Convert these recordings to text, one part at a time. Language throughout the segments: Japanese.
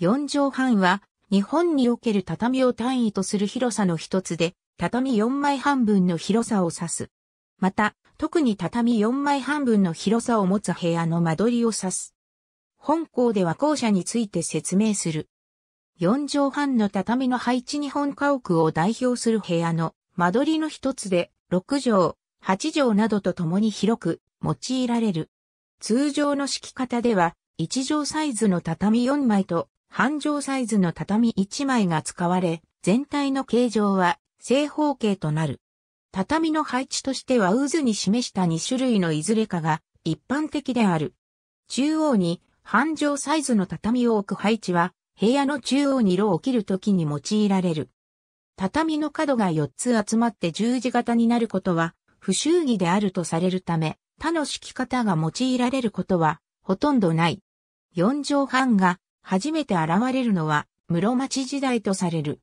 4畳半は、日本における畳を単位とする広さの一つで、畳4枚半分の広さを指す。また、特に畳4枚半分の広さを持つ部屋の間取りを指す。本校では校舎について説明する。4畳半の畳の配置日本家屋を代表する部屋の間取りの一つで、6畳、8畳などと共に広く用いられる。通常の敷き方では、1畳サイズの畳4枚と半畳サイズの畳1枚が使われ、全体の形状は正方形となる。畳の配置としては渦に示した2種類のいずれかが一般的である。中央に半畳サイズの畳を置く配置は部屋の中央に色を切るときに用いられる。畳の角が4つ集まって十字型になることは不祝儀であるとされるため他の敷き方が用いられることはほとんどない。4畳半が初めて現れるのは、室町時代とされる。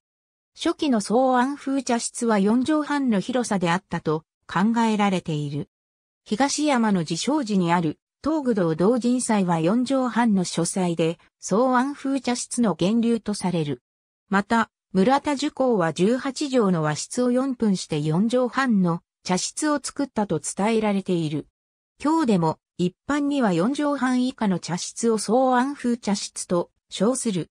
初期の草案風茶室は4畳半の広さであったと考えられている。東山の自称寺にある東武道同人祭は4畳半の書斎で草案風茶室の源流とされる。また、村田樹工は18畳の和室を4分して4畳半の茶室を作ったと伝えられている。今日でも一般には4畳半以下の茶室を草案風茶室と称する。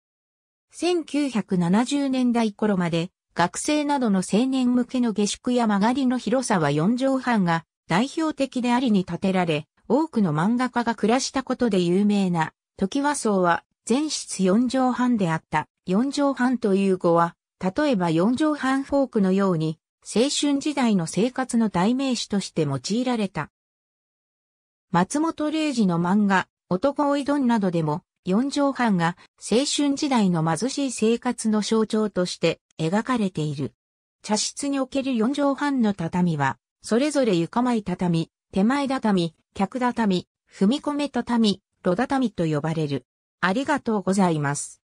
1970年代頃まで学生などの青年向けの下宿や曲がりの広さは4畳半が代表的でありに建てられ、多くの漫画家が暮らしたことで有名な、時和荘は全室4畳半であった。4畳半という語は、例えば4畳半フォークのように、青春時代の生活の代名詞として用いられた。松本零士の漫画、男追いどんなどでも、四畳半が青春時代の貧しい生活の象徴として描かれている。茶室における四畳半の畳は、それぞれ床前畳、手前畳、客畳、踏み込め畳、炉畳と呼ばれる。ありがとうございます。